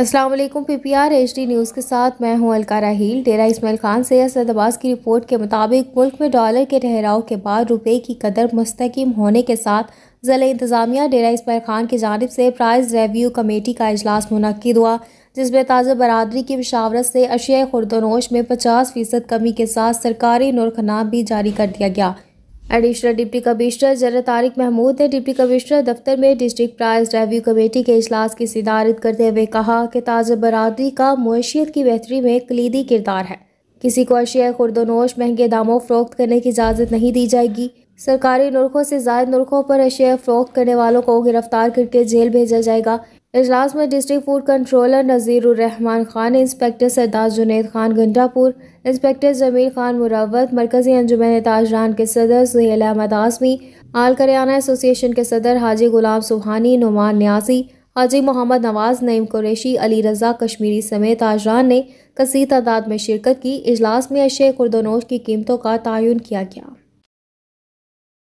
Aslam P P R H D news के साथ मैं हूं अलका राहील डेरा इसमाइल खान से असद अब्बास की रिपोर्ट के मुताबिक मुल्क में डॉलर के ठहराव के बाद रुपए की कदर मुस्तकम होने के साथ ज़िले इंतज़ामिया डेरा इसमाइल खान की जानब से प्राइस रेव्यू कमेटी का अजलास मुनद हुआ जिसमें ताज़ा बरदरी की मशावरत से अशिया ख़ुर्दनोश में पचास फ़ीसद कमी के साथ सरकारी नुरखना भी जारी कर दिया गया additional deputy commissioner general Tariq Mahmood ने डिप्टी कमिश्नर दफ्तर में डिस्ट्रिक्ट प्राइस रेव्यू कमेटी के अजलास की सिदारत करते हुए कहा कि ताज़ बरदरी का मैशियत की बेहतरी में कलीदी किरदार है किसी को अशिया खुर्दोनोश महंगे दामों फरोख्त करने की इजाज़त नहीं दी जाएगी सरकारी नुरखों से जायद नुरखों पर अशिया फरोख्त करने वालों को गिरफ्तार करके जेल भेजा जाएगा अजलास में district food controller Nazirahman Khan inspector Sardar Junaid Khan Gandapur inspector Jamil Khan Marwat मरकज़ी अंजुमन ताजरान के सदर सुहेल अहमद आसमी आल करियाना एसोसिएशन के सदर हाजी गुलाम सुबहानी नुमान न्यासी हाजी मोहम्मद नवाज़ नईम कुरेशी अली रज़ा कश्मीरी समेत ताजरान ने कसी तादाद में शिरकत की अजलास में अशे खुर्दनोश की कीमतों का तयन किया गया